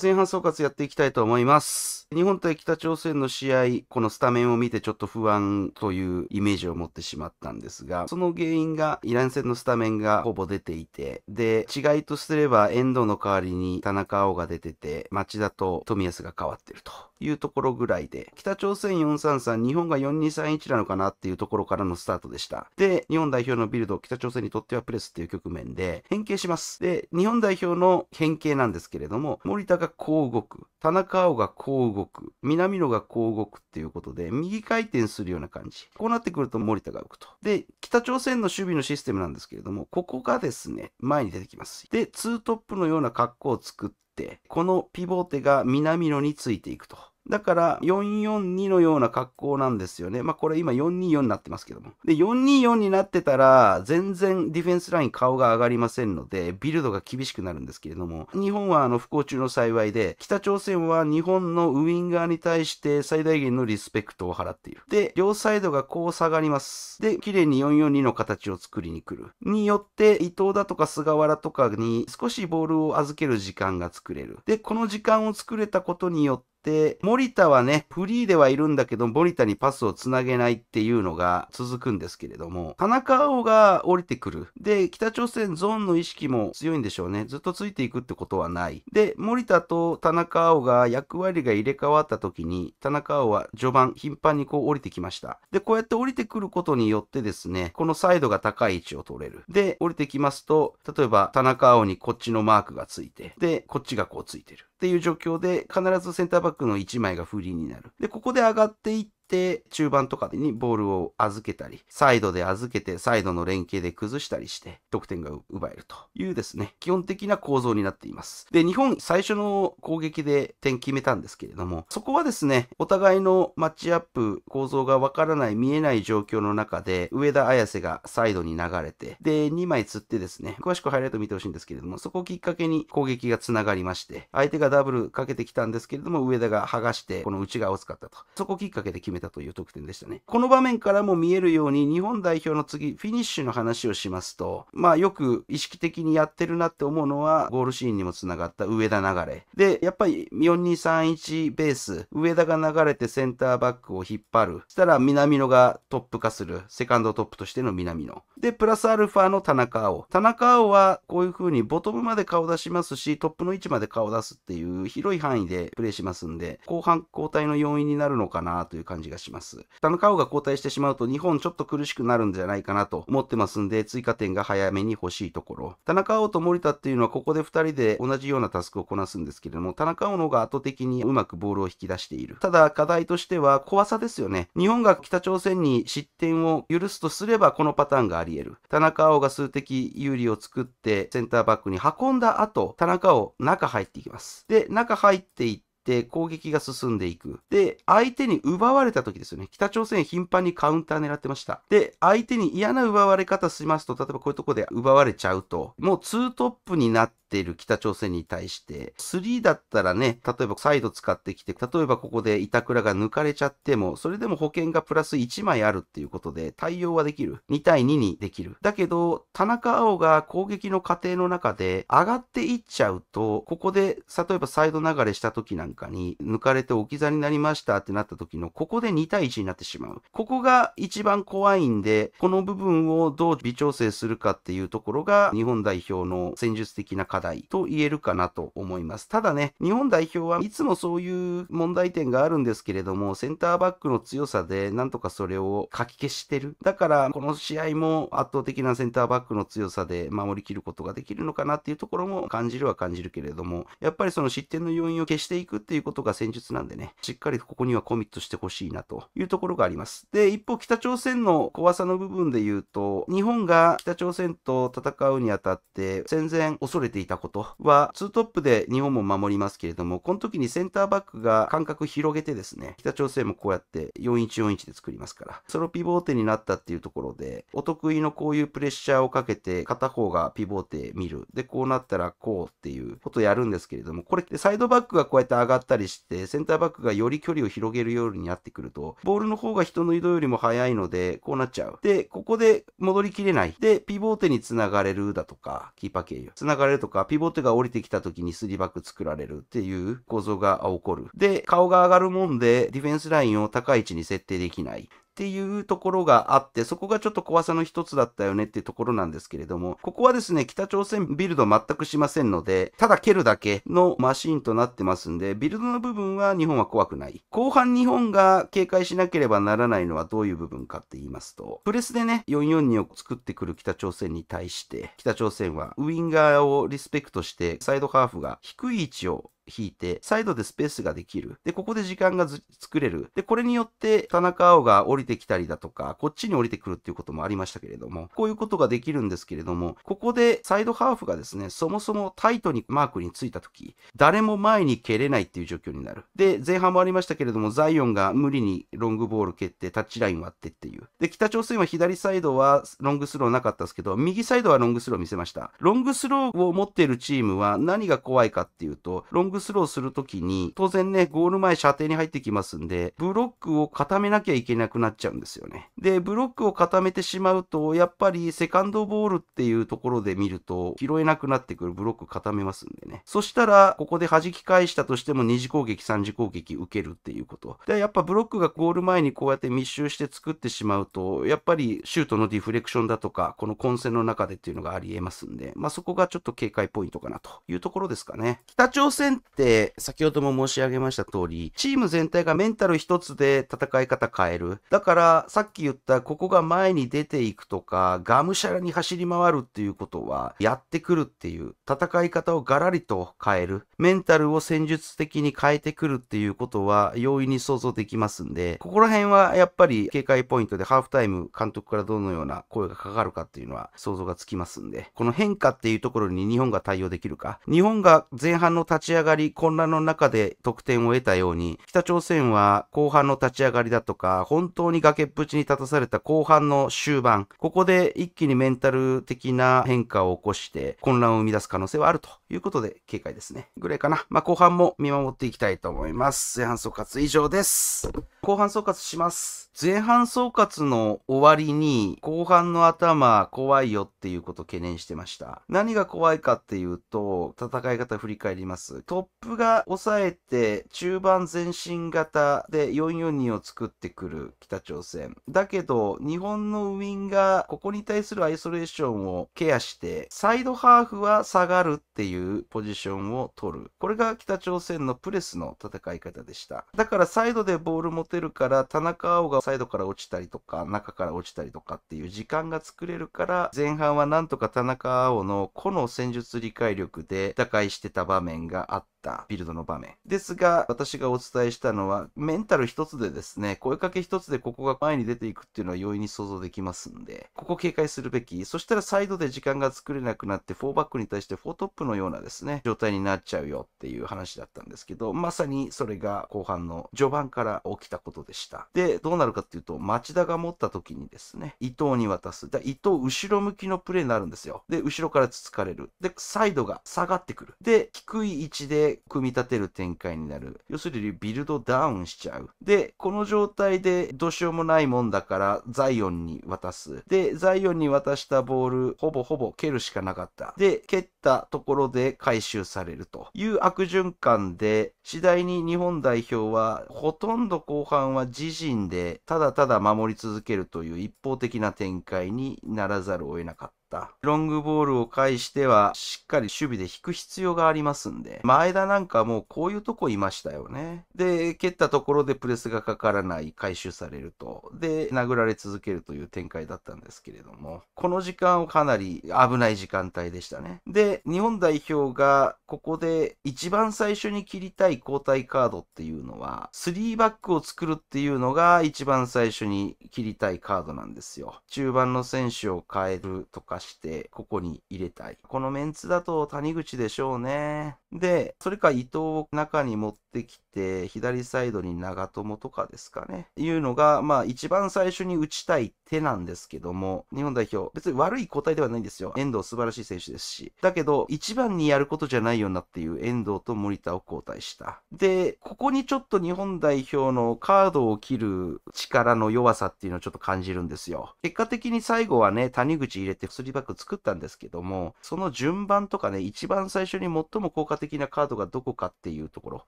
前半総括やっていきたいと思います。日本対北朝鮮の試合、このスタメンを見てちょっと不安というイメージを持ってしまったんですが、その原因がイラン戦のスタメンがほぼ出ていて、で、違いとすれば遠藤の代わりに田中青が出てて、町田と富安が変わってるというところぐらいで、北朝鮮433、日本が4231なのかなっていうところからのスタートでした。で、日本代表のビルド、北朝鮮にとってはプレスっていう局面で変形します。で、日本代表の変形なんですけれども、森田がこう動く、田中青がこう動く、南野がこう動くっていうことで、右回転するような感じ。こうなってくると森田が動くと。で、北朝鮮の守備のシステムなんですけれども、ここがですね、前に出てきます。で、ツートップのような格好を作って、このピボーテが南野についていくと。だから、442のような格好なんですよね。まあ、これ今424になってますけども。で、424になってたら、全然ディフェンスライン顔が上がりませんので、ビルドが厳しくなるんですけれども、日本はあの、不幸中の幸いで、北朝鮮は日本のウィンガーに対して最大限のリスペクトを払っている。で、両サイドがこう下がります。で、綺麗に442の形を作りに来る。によって、伊藤だとか菅原とかに少しボールを預ける時間が作れる。で、この時間を作れたことによって、で、森田はね、フリーではいるんだけど、森田にパスをつなげないっていうのが続くんですけれども、田中碧が降りてくる。で、北朝鮮ゾーンの意識も強いんでしょうね。ずっとついていくってことはない。で、森田と田中碧が役割が入れ替わった時に、田中碧は序盤頻繁にこう降りてきました。で、こうやって降りてくることによってですね、このサイドが高い位置を取れる。で、降りてきますと、例えば田中碧にこっちのマークがついて、で、こっちがこうついてる。ていう状況で、必ずセンターバックの1枚がフリーになる。で、ここで上がっていって、て、中盤とかにボールを預けたり、サイドで預けて、サイドの連携で崩したりして、得点が奪えるというですね、基本的な構造になっています。で、日本最初の攻撃で点決めたんですけれども、そこはですね、お互いのマッチアップ、構造がわからない、見えない状況の中で、上田綺世がサイドに流れて、で、2枚釣ってですね、詳しくハイライト見てほしいんですけれども、そこをきっかけに攻撃がつながりまして、相手がダブルかけてきたんですけれども、上田が剥がして、この内側を使ったと。そこをきっかけで決めめたという得点でしたね。この場面からも見えるように、日本代表の次、フィニッシュの話をしますと、まあよく意識的にやってるなって思うのは、ゴールシーンにもつながった上田流れ。で、やっぱり4231ベース、上田が流れてセンターバックを引っ張る。したら南野がトップ化する。セカンドトップとしての南野。で、プラスアルファの田中碧。田中碧はこういう風にボトムまで顔出しますし、トップの位置まで顔出すっていう広い範囲でプレーしますんで、後半交代の要因になるのかなという感じじがします。田中碧が交代してしまうと日本ちょっと苦しくなるんじゃないかなと思ってますんで、追加点が早めに欲しいところ。田中碧と森田っていうのはここで2人で同じようなタスクをこなすんですけれども、田中碧の方が圧倒的にうまくボールを引き出している。ただ課題としては怖さですよね。日本が北朝鮮に失点を許すとすればこのパターンがあり得る。田中碧が数的有利を作ってセンターバックに運んだ後、田中碧中入っていきます。で、中入っていってって攻撃が進んでいく。で、相手に奪われた時ですよね。北朝鮮頻繁にカウンター狙ってました。で、相手に嫌な奪われ方しますと、例えばこういうとこで奪われちゃうと、もう2トップになって、ている北朝鮮に対して、3だったらね、例えばサイド使ってきて、例えばここで板倉が抜かれちゃっても、それでも保険がプラス1枚あるっていうことで対応はできる。2対2にできる。だけど、田中碧が攻撃の過程の中で上がっていっちゃうと、ここで、例えばサイド流れした時なんかに、抜かれて置き去りになりましたってなった時の、ここで2対1になってしまう。ここが一番怖いんで、この部分をどう微調整するかっていうところが、日本代表の戦術的な課題題と言えるかなと思います。ただね、日本代表はいつもそういう問題点があるんですけれども、センターバックの強さでなんとかそれをかき消してる。だから、この試合も圧倒的なセンターバックの強さで守りきることができるのかなっていうところも感じるは感じるけれども、やっぱりその失点の要因を消していくっていうことが戦術なんでね、しっかりここにはコミットしてほしいなというところがあります。で、一方、北朝鮮の怖さの部分で言うと、日本が北朝鮮と戦うにあたって、戦前恐れていいたことは、2トップで日本も守りますけれども、この時にセンターバックが間隔広げてですね、北朝鮮もこうやって4141で作りますから、そのピボーテになったっていうところで、お得意のこういうプレッシャーをかけて、片方がピボーテ見る。で、こうなったらこうっていうことをやるんですけれども、これってサイドバックがこうやって上がったりして、センターバックがより距離を広げるようになってくると、ボールの方が人の移動よりも速いので、こうなっちゃう。で、ここで戻りきれない。で、ピボーテにつながれるだとか、キーパー経由。つながれるとか、ピボットが降りてきた時に3バック作られるっていう構造が起こる。で、顔が上がるもんで、ディフェンスラインを高い位置に設定できない。っていうところがあって、そこがちょっと怖さの一つだったよねっていうところなんですけれども、ここはですね、北朝鮮ビルド全くしませんので、ただ蹴るだけのマシンとなってますんで、ビルドの部分は日本は怖くない。後半日本が警戒しなければならないのはどういう部分かって言いますと、プレスでね、442を作ってくる北朝鮮に対して、北朝鮮はウィンガーをリスペクトして、サイドハーフが低い位置を引いて、サイドでスペースができる。で、ここで時間が作れる。で、これによって、田中青が降りてきたりだとか、こっちに降りてくるっていうこともありましたけれども、こういうことができるんですけれども、ここでサイドハーフがですね、そもそもタイトにマークについたとき、誰も前に蹴れないっていう状況になる。で、前半もありましたけれども、ザイオンが無理にロングボール蹴って、タッチライン割ってっていう。で、北朝鮮は左サイドはロングスローなかったですけど、右サイドはロングスロー見せました。ロングスローを持っているチームは何が怖いかっていうと、ロンググスローするときに、当然ね、ゴール前射程に入ってきますんで、ブロックを固めなきゃいけなくなっちゃうんですよね。で、ブロックを固めてしまうと、やっぱりセカンドボールっていうところで見ると、拾えなくなってくるブロック固めますんでね。そしたら、ここで弾き返したとしても2次攻撃、3次攻撃受けるっていうこと。で、やっぱブロックがゴール前にこうやって密集して作ってしまうと、やっぱりシュートのディフレクションだとか、この混戦の中でっていうのがあり得ますんで、まあ、そこがちょっと警戒ポイントかなというところですかね。北朝鮮って先ほども申し上げました通り、チーム全体がメンタル一つで戦い方変える。だから、さっき言ったここが前に出ていくとか、がむしゃらに走り回るっていうことは、やってくるっていう、戦い方をガラリと変える。メンタルを戦術的に変えてくるっていうことは、容易に想像できますんで、ここら辺はやっぱり警戒ポイントで、ハーフタイム監督からどのような声がかかるかっていうのは想像がつきますんで、この変化っていうところに日本が対応できるか。日本が前半の立ち上がりがり、混乱の中で得点を得たように、北朝鮮は後半の立ち上がりだとか、本当に崖っぷちに立たされた後半の終盤、ここで一気にメンタル的な変化を起こして、混乱を生み出す可能性はあるということで、警戒ですね。ぐらいかな。まあ、後半も見守っていきたいと思います。前半総括以上です。後半総括します。前半総括の終わりに、後半の頭怖いよっていうことを懸念してました。何が怖いかっていうと、戦い方振り返ります。トッップが抑えて、中盤前進型で442を作ってくる北朝鮮。だけど、日本のウィンがここに対するアイソレーションをケアして、サイドハーフは下がるっていうポジションを取る。これが北朝鮮のプレスの戦い方でした。だからサイドでボール持てるから、田中碧がサイドから落ちたりとか、中から落ちたりとかっていう時間が作れるから、前半はなんとか田中碧の個の戦術理解力で打開してた場面があったったビルドの場面。ですが、私がお伝えしたのは、メンタル一つでですね、声かけ一つでここが前に出ていくっていうのは容易に想像できますんで、ここ警戒するべき。そしたらサイドで時間が作れなくなって、4バックに対して4トップのようなですね、状態になっちゃうよっていう話だったんですけど、まさにそれが後半の序盤から起きたことでした。で、どうなるかっていうと、町田が持った時にですね、伊藤に渡す。伊藤後ろ向きのプレーになるんですよ。で、後ろからつつかれる。で、サイドが下がってくる。で、低い位置でで組み立てる展開になる。要するにビルドダウンしちゃう。で、この状態でどうしようもないもんだからザイオンに渡す。で、ザイオンに渡したボール、ほぼほぼ蹴るしかなかった。で、蹴ったところで回収されるという悪循環で、次第に日本代表はほとんど後半は自陣でただただ守り続けるという一方的な展開にならざるを得なかった。。ロングボールを返しては、しっかり守備で引く必要がありますんで、前田なんかもうこういうとこいましたよね。で、蹴ったところでプレスがかからない、回収されると、で、殴られ続けるという展開だったんですけれども、この時間をかなり危ない時間帯でしたね。で、日本代表がここで一番最初に切りたい交代カードっていうのは、3バックを作るっていうのが一番最初に切りたいカードなんですよ。中盤の選手を変えるとかしてここに入れたいこのメンツだと谷口でしょうねでそれか伊藤を中に持ってきて左サイドに長友とかですかねいうのがまあ一番最初に打ちたい手なんですけども日本代表別に悪い個体ではないんですよ遠藤素晴らしい選手ですしだけど一番にやることじゃないよなっていう遠藤と森田を交代したでここにちょっと日本代表のカードを切る力の弱さっていうのをちょっと感じるんですよ結果的に最後はね谷口入れてーバック作ったんですけども、その順番とかね、一番最初に最も効果的なカードがどこかっていうところ。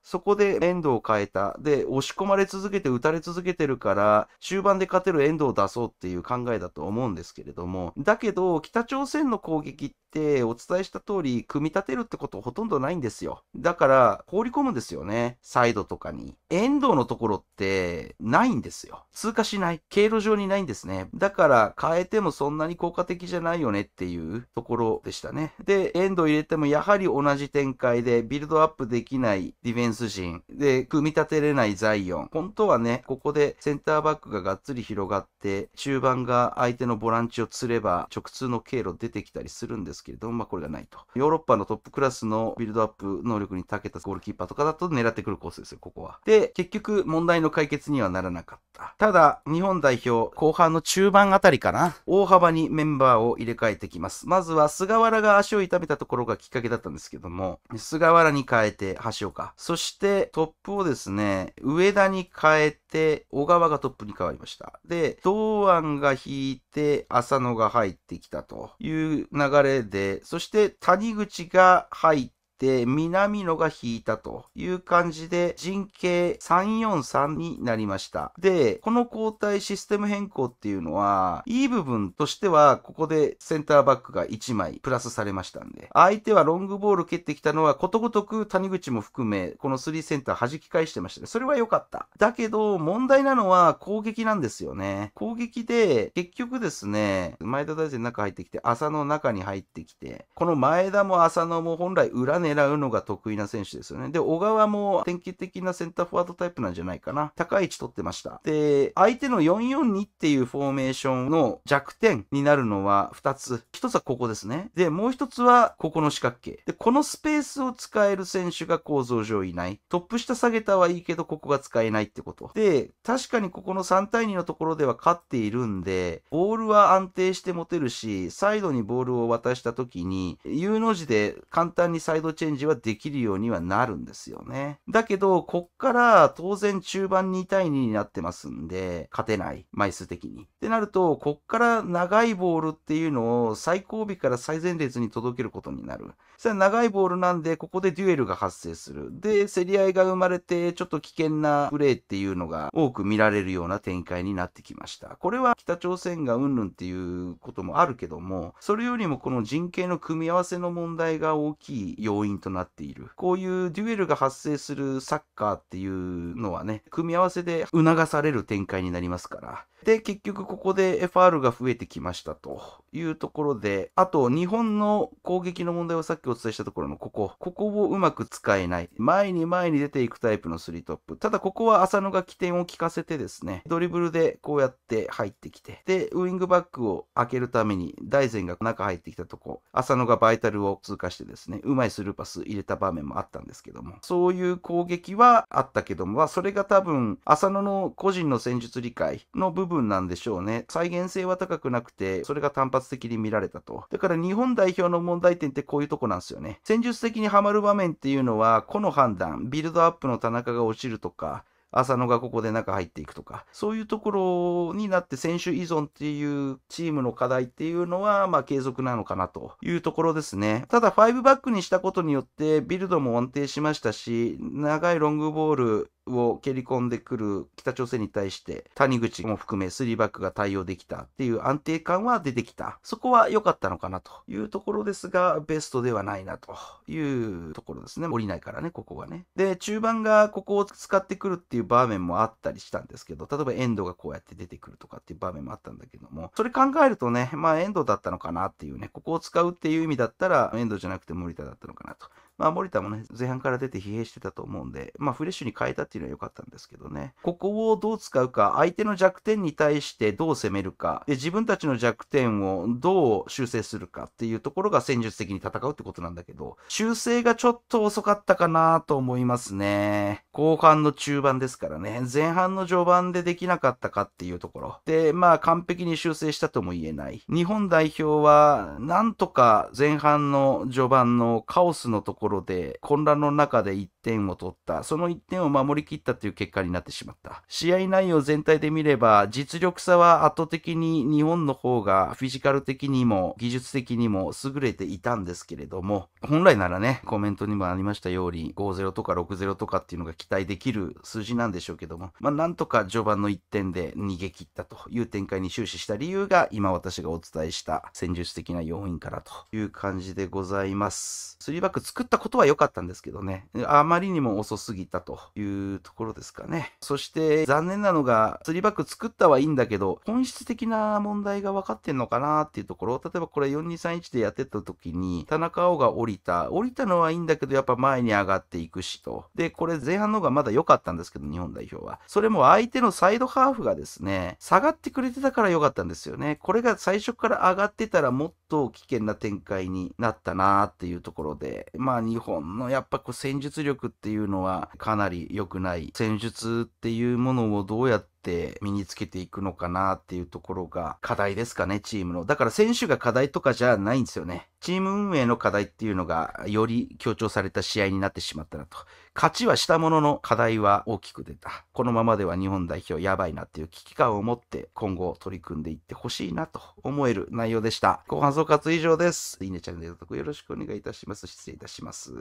そこでエンドを変えた。で、押し込まれ続けて打たれ続けてるから、終盤で勝てるエンドを出そうっていう考えだと思うんですけれども、だけど、北朝鮮の攻撃ってお伝えした通り、組み立てるってことほとんどないんですよ。だから、放り込むんですよね。サイドとかに。エンドのところって、ないんですよ。通過しない。経路上にないんですね。だから変えてもそんなに効果的じゃないよねっていうところでしたね。で、エンド入れてもやはり同じ展開でビルドアップできないディフェンス陣で組み立てれないザイオン。本当はね、ここでセンターバックががっつり広がって中盤が相手のボランチを釣れば直通の経路出てきたりするんですけれども、まあこれがないと。ヨーロッパのトップクラスのビルドアップ能力に長けたゴールキーパーとかだと狙ってくるコースですよ、ここは。で、結局問題の解決にはならなかった。ただ、日本代表、後半の中盤あたりかな、大幅にメンバーを入れ替えてきます。まずは、菅原が足を痛めたところがきっかけだったんですけども、菅原に変えて、橋岡。そして、トップをですね、上田に変えて、小川がトップに変わりました。で、堂安が引いて、浅野が入ってきたという流れで、そして、谷口が入って、て、南野が引いたという感じで、陣形343になりました。で、この交代システム変更っていうのは、いい部分としては、ここでセンターバックが1枚プラスされましたんで、相手はロングボール蹴ってきたのは、ことごとく谷口も含め、この3センター弾き返してましたね。それは良かった。だけど、問題なのは攻撃なんですよね。攻撃で、結局ですね、前田大然中入ってきて、浅野中に入ってきて、この前田も浅野も本来裏ね狙うのが得意な選手ですよね。で、小川も典型的なセンターフォワードタイプなんじゃないかな。高い位置取ってました。で、相手の442っていうフォーメーションの弱点になるのは2つ。1つはここですね。で、もう1つはここの四角形。で、このスペースを使える選手が構造上いない。トップ下下げたはいいけど、ここが使えないってこと。で、確かにここの3対2のところでは勝っているんで、ボールは安定して持てるし、サイドにボールを渡した時に、U の字で簡単にサイドチェンジはできるようにはなるんですよね。だけど、こっから当然中盤2対2になってますんで、勝てない。枚数的に。ってなると、こっから長いボールっていうのを最後尾から最前列に届けることになる。それは長いボールなんで、ここでデュエルが発生する。で、競り合いが生まれて、ちょっと危険なプレーっていうのが多く見られるような展開になってきました。これは北朝鮮がうんぬんっていうこともあるけども、それよりもこの陣形の組み合わせの問題が大きい要因因となっている。こういうデュエルが発生するサッカーっていうのはね、組み合わせで促される展開になりますから。で、結局ここで FR が増えてきましたというところで、あと日本の攻撃の問題をさっきお伝えしたところのここ、ここをうまく使えない。前に前に出ていくタイプの3トップ。ただここは浅野が起点を利かせてですね、ドリブルでこうやって入ってきて、で、ウイングバックを開けるために大然が中入ってきたとこ、浅野がバイタルを通過してですね、うまいスルーパス入れた場面もあったんですけども、そういう攻撃はあったけども、それが多分、浅野の個人の戦術理解の部分なんでしょうね。再現性は高くなくて、それが単発的に見られたと。だから日本代表の問題点ってこういうとこなんですよね。戦術的にはまる場面っていうのは、個の判断、ビルドアップの田中が落ちるとか、浅野がここで中入っていくとか、そういうところになって選手依存っていうチームの課題っていうのは、まあ継続なのかなというところですね。ただ5バックにしたことによってビルドも安定しましたし、長いロングボールを蹴り込んでくる北朝鮮に対して谷口も含め3バックが対応できたっていう安定感は出てきた。そこは良かったのかなというところですが、ベストではないなというところですね。降りないからね、ここがね。で、中盤がここを使ってくるっていう場面もあったりしたんですけど、例えば遠藤がこうやって出てくるとかっていう場面もあったんだけども、それ考えるとね、まあ遠藤だったのかなっていうね、ここを使うっていう意味だったらエンドじゃなくて森田だったのかなと。まあ、森田もね、前半から出て疲弊してたと思うんで、まあ、フレッシュに変えたっていうのは良かったんですけどね。ここをどう使うか、相手の弱点に対してどう攻めるか、で自分たちの弱点をどう修正するかっていうところが戦術的に戦うってことなんだけど、修正がちょっと遅かったかなと思いますね。後半の中盤ですからね、前半の序盤でできなかったかっていうところ。で、まあ完璧に修正したとも言えない。日本代表は、なんとか前半の序盤のカオスのところで、混乱の中で1点を取った。その1点を守りきったという結果になってしまった。試合内容全体で見れば、実力差は圧倒的に日本の方がフィジカル的にも技術的にも優れていたんですけれども、本来ならね、コメントにもありましたように、5-0とか6-0とかっていうのが期待できる数字なんでしょうけども、まあ、なんとか序盤の1点で逃げ切ったという展開に終始した理由が、今私がお伝えした戦術的な要因からという感じでございます。3バック作ったことは良かったんですけどね、あままりにも遅すぎたというところですかね。そして残念なのが、釣りバッグ作ったはいいんだけど、本質的な問題が分かってんのかなっていうところ、例えばこれ4231でやってた時に、田中青が降りた。降りたのはいいんだけど、やっぱ前に上がっていくしと。で、これ前半の方がまだ良かったんですけど、日本代表は。それも相手のサイドハーフがですね、下がってくれてたから良かったんですよね。これが最初から上がってたらもっとと危険な展開になったなっていうところで、まあ日本のやっぱこう戦術力っていうのはかなり良くない。戦術っていうものをどうやってって身につけていくのかなっていうところが課題ですかね、チームの。だから選手が課題とかじゃないんですよね。チーム運営の課題っていうのがより強調された試合になってしまったなと。勝ちはしたものの課題は大きく出た。このままでは日本代表やばいなっていう危機感を持って今後取り組んでいってほしいなと思える内容でした。後半総括以上です。いいね、チャンネル登録よろしくお願いいたします。失礼いたします。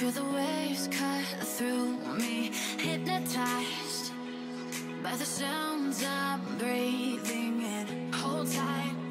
Feel the waves cut through me Hypnotized by the sounds I'm breathing in Hold tight